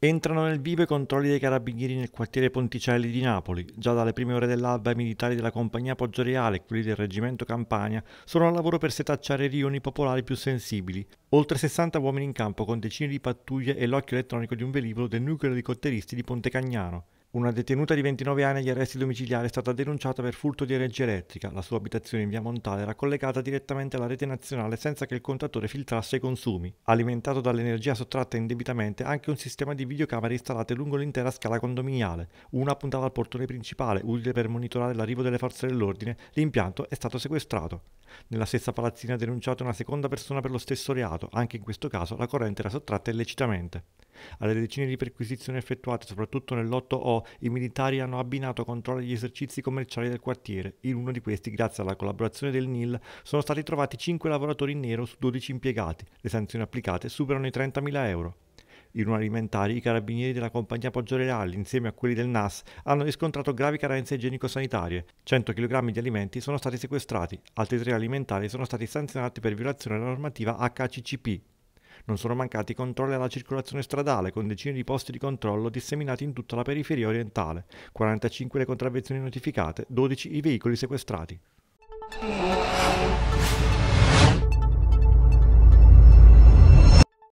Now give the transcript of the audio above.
Entrano nel vivo i controlli dei carabinieri nel quartiere Ponticelli di Napoli. Già dalle prime ore dell'alba i militari della compagnia Poggio Reale e quelli del reggimento Campania sono al lavoro per setacciare i rioni popolari più sensibili. Oltre 60 uomini in campo con decine di pattuglie e l'occhio elettronico di un velivolo del nucleo di cotteristi di Ponte Cagnano. Una detenuta di 29 anni agli arresti domiciliari è stata denunciata per furto di energia elettrica. La sua abitazione in via Montale era collegata direttamente alla rete nazionale senza che il contatore filtrasse i consumi. Alimentato dall'energia sottratta indebitamente anche un sistema di videocamere installate lungo l'intera scala condominiale. Una puntava al portone principale, utile per monitorare l'arrivo delle forze dell'ordine. L'impianto è stato sequestrato. Nella stessa palazzina è denunciata una seconda persona per lo stesso reato. Anche in questo caso la corrente era sottratta illecitamente. Alle decine di perquisizioni effettuate, soprattutto nell'8O, i militari hanno abbinato controlli agli esercizi commerciali del quartiere. In uno di questi, grazie alla collaborazione del NIL, sono stati trovati 5 lavoratori in nero su 12 impiegati. Le sanzioni applicate superano i 30.000 euro. In un alimentare, i carabinieri della compagnia Poggio Reale, insieme a quelli del NAS, hanno riscontrato gravi carenze igienico-sanitarie. 100 kg di alimenti sono stati sequestrati, altri tre alimentari sono stati sanzionati per violazione della normativa HACCP, non sono mancati controlli alla circolazione stradale, con decine di posti di controllo disseminati in tutta la periferia orientale, 45 le contravvenzioni notificate, 12 i veicoli sequestrati.